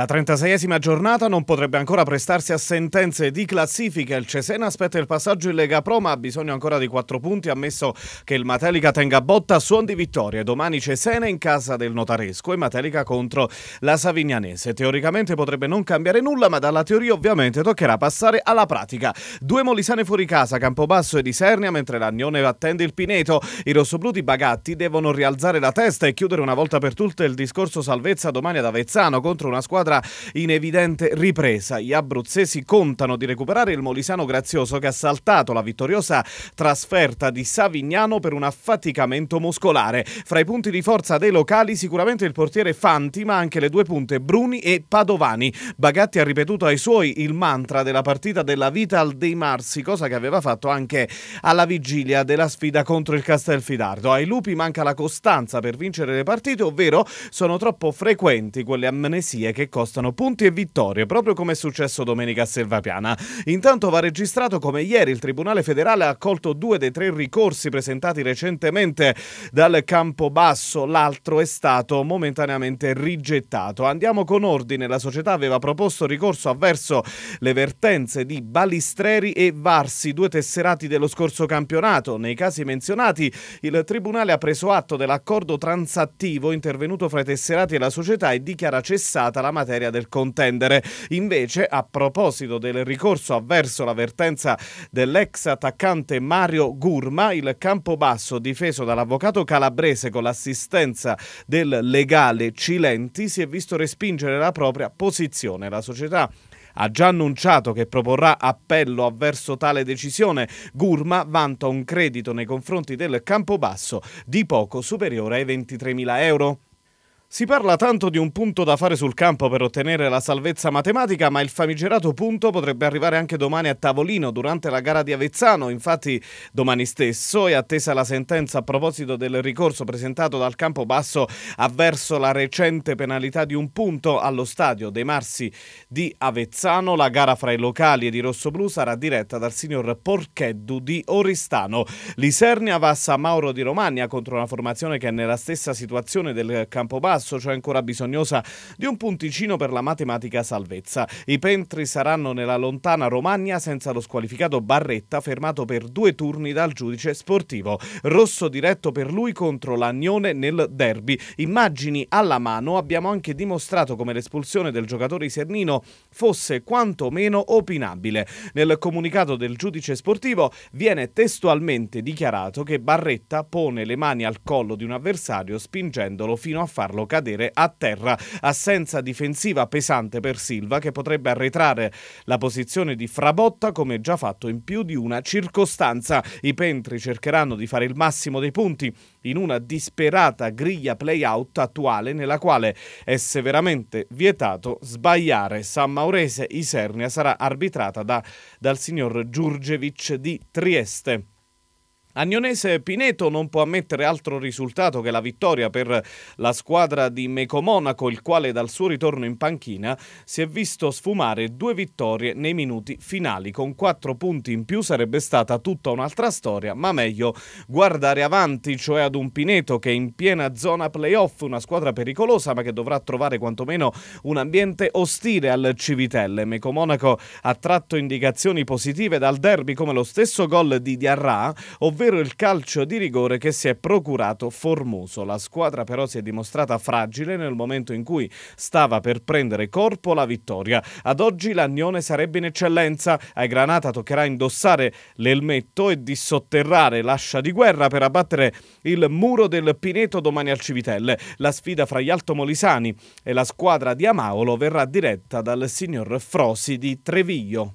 La 36esima giornata non potrebbe ancora prestarsi a sentenze di classifica. Il Cesena aspetta il passaggio in Lega Pro, ma ha bisogno ancora di 4 punti, ammesso che il Matelica tenga botta a suon di vittorie. Domani Cesena in casa del Notaresco e Matelica contro la Savignanese. Teoricamente potrebbe non cambiare nulla, ma dalla teoria ovviamente toccherà passare alla pratica. Due molisane fuori casa, Campobasso e Disernia, mentre l'Agnone attende il Pineto. I rossoblu di Bagatti devono rialzare la testa e chiudere una volta per tutte il discorso salvezza domani ad Avezzano contro una squadra squadra in evidente ripresa. Gli abruzzesi contano di recuperare il Molisano Grazioso che ha saltato la vittoriosa trasferta di Savignano per un affaticamento muscolare. Fra i punti di forza dei locali sicuramente il portiere Fanti ma anche le due punte Bruni e Padovani. Bagatti ha ripetuto ai suoi il mantra della partita della Vital dei Marsi, cosa che aveva fatto anche alla vigilia della sfida contro il Castelfidardo. Ai lupi manca la costanza per vincere le partite, ovvero sono troppo frequenti quelle amnesie che costano costano punti e vittorie, proprio come è successo domenica a Selvapiana. Intanto va registrato come ieri il Tribunale federale ha accolto due dei tre ricorsi presentati recentemente dal Campobasso, l'altro è stato momentaneamente rigettato. Andiamo con ordine, la società aveva proposto ricorso avverso le vertenze di Balistreri e Varsi, due tesserati dello scorso campionato. Nei casi menzionati il Tribunale ha preso atto dell'accordo transattivo intervenuto fra i tesserati e la società e dichiara cessata la manifestazione materia del contendere. Invece, a proposito del ricorso avverso la vertenza dell'ex attaccante Mario Gurma, il Campobasso, difeso dall'avvocato calabrese con l'assistenza del legale Cilenti, si è visto respingere la propria posizione. La società ha già annunciato che proporrà appello avverso tale decisione. Gurma vanta un credito nei confronti del Campobasso di poco superiore ai 23.000 euro. Si parla tanto di un punto da fare sul campo per ottenere la salvezza matematica, ma il famigerato punto potrebbe arrivare anche domani a tavolino durante la gara di Avezzano. Infatti, domani stesso è attesa la sentenza a proposito del ricorso presentato dal campo basso avverso la recente penalità di un punto allo stadio dei Marsi di Avezzano. La gara fra i locali ed i rossoblù sarà diretta dal signor Porcheddu di Oristano. Lisernia va a San Mauro di Romagna contro una formazione che è nella stessa situazione del campo basso Tasso, cioè ancora bisognosa di un punticino per la matematica salvezza. I pentri saranno nella lontana Romagna senza lo squalificato Barretta fermato per due turni dal giudice sportivo. Rosso diretto per lui contro l'Agnone nel derby. Immagini alla mano abbiamo anche dimostrato come l'espulsione del giocatore Isernino fosse quantomeno opinabile. Nel comunicato del giudice sportivo viene testualmente dichiarato che Barretta pone le mani al collo di un avversario spingendolo fino a farlo cadere a terra. Assenza difensiva pesante per Silva che potrebbe arretrare la posizione di Frabotta come già fatto in più di una circostanza. I pentri cercheranno di fare il massimo dei punti in una disperata griglia play-out attuale nella quale è severamente vietato sbagliare. San Maurese Isernia sarà arbitrata da, dal signor Giurgevic di Trieste. Agnonese Pineto non può ammettere altro risultato che la vittoria per la squadra di Meco Monaco, il quale dal suo ritorno in panchina si è visto sfumare due vittorie nei minuti finali. Con quattro punti in più sarebbe stata tutta un'altra storia, ma meglio guardare avanti, cioè ad un Pineto che è in piena zona playoff, una squadra pericolosa ma che dovrà trovare quantomeno un ambiente ostile al Civitelle. Meco Monaco ha tratto indicazioni positive dal derby come lo stesso gol di Diarra, ovvero ovvero il calcio di rigore che si è procurato Formoso. La squadra però si è dimostrata fragile nel momento in cui stava per prendere corpo la vittoria. Ad oggi l'Agnone sarebbe in eccellenza, ai Granata toccherà indossare l'elmetto e dissotterrare l'ascia di guerra per abbattere il muro del Pineto domani al Civitelle. La sfida fra gli altomolisani e la squadra di Amaolo verrà diretta dal signor Frosi di Treviglio.